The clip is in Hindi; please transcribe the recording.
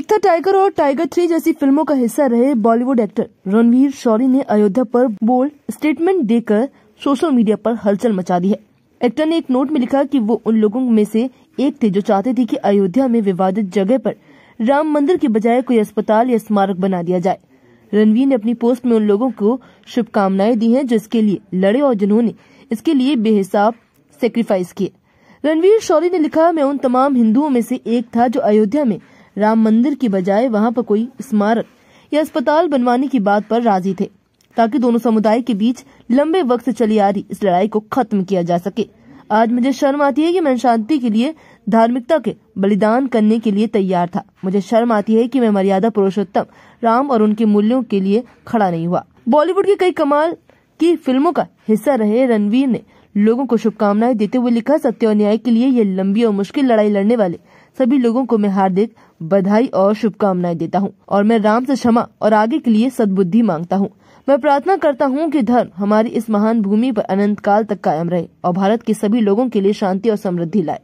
एक था टाइगर और टाइगर थ्री जैसी फिल्मों का हिस्सा रहे बॉलीवुड एक्टर रणवीर शौरी ने अयोध्या पर बोल्ड स्टेटमेंट देकर सोशल मीडिया पर हलचल मचा दी है एक्टर ने एक नोट में लिखा कि वो उन लोगों में से एक थे जो चाहते थे कि अयोध्या में विवादित जगह पर राम मंदिर के बजाय कोई अस्पताल या स्मारक बना दिया जाए रणवीर ने अपनी पोस्ट में उन लोगों को शुभकामनाएं दी हैं जो इसके लिए लड़े और जिन्होंने इसके लिए बेहिसाब सेक्रीफाइस किए रणवीर शौरी ने लिखा मैं उन तमाम हिंदुओं में से एक था जो अयोध्या में राम मंदिर की बजाय वहाँ पर कोई स्मारक या अस्पताल बनवाने की बात पर राजी थे ताकि दोनों समुदाय के बीच लंबे वक्त से चली आ रही इस लड़ाई को खत्म किया जा सके आज मुझे शर्म आती है कि मैं शांति के लिए धार्मिकता के बलिदान करने के लिए तैयार था मुझे शर्म आती है कि मैं मर्यादा पुरुषोत्तम राम और उनके मूल्यों के लिए खड़ा नहीं हुआ बॉलीवुड की कई कमाल की फिल्मों का हिस्सा रहे रणवीर ने लोगों को शुभकामनाएं देते हुए लिखा सत्य और न्याय के लिए ये लंबी और मुश्किल लड़ाई लड़ने वाले सभी लोगों को मैं हार्दिक बधाई और शुभकामनाएं देता हूँ और मैं राम से क्षमा और आगे के लिए सद्बुद्धि मांगता हूँ मैं प्रार्थना करता हूँ कि धर्म हमारी इस महान भूमि पर अनंत काल तक कायम रहे और भारत के सभी लोगों के लिए शांति और समृद्धि लाए